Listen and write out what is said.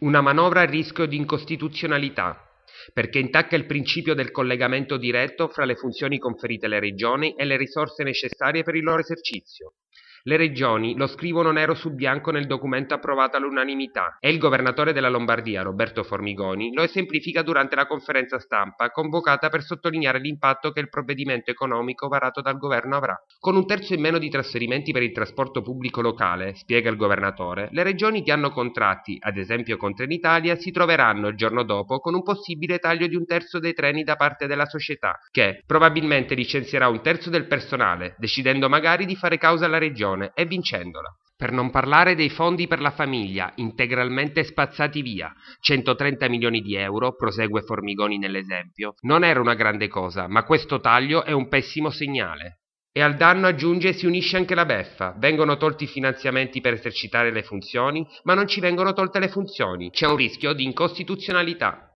Una manovra a rischio di incostituzionalità, perché intacca il principio del collegamento diretto fra le funzioni conferite alle Regioni e le risorse necessarie per il loro esercizio. Le regioni lo scrivono nero su bianco nel documento approvato all'unanimità e il governatore della Lombardia, Roberto Formigoni, lo esemplifica durante la conferenza stampa convocata per sottolineare l'impatto che il provvedimento economico varato dal governo avrà. Con un terzo in meno di trasferimenti per il trasporto pubblico locale, spiega il governatore, le regioni che hanno contratti, ad esempio con Trenitalia, si troveranno il giorno dopo con un possibile taglio di un terzo dei treni da parte della società, che probabilmente licenzierà un terzo del personale, decidendo magari di fare causa alla regione promozione e vincendola. Per non parlare dei fondi per la famiglia, integralmente spazzati via, 130 milioni di euro, prosegue Formigoni nell'esempio, non era una grande cosa, ma questo taglio è un pessimo segnale. E al danno aggiunge si unisce anche la beffa. Vengono tolti i finanziamenti per esercitare le funzioni, ma non ci vengono tolte le funzioni. C'è un rischio di incostituzionalità.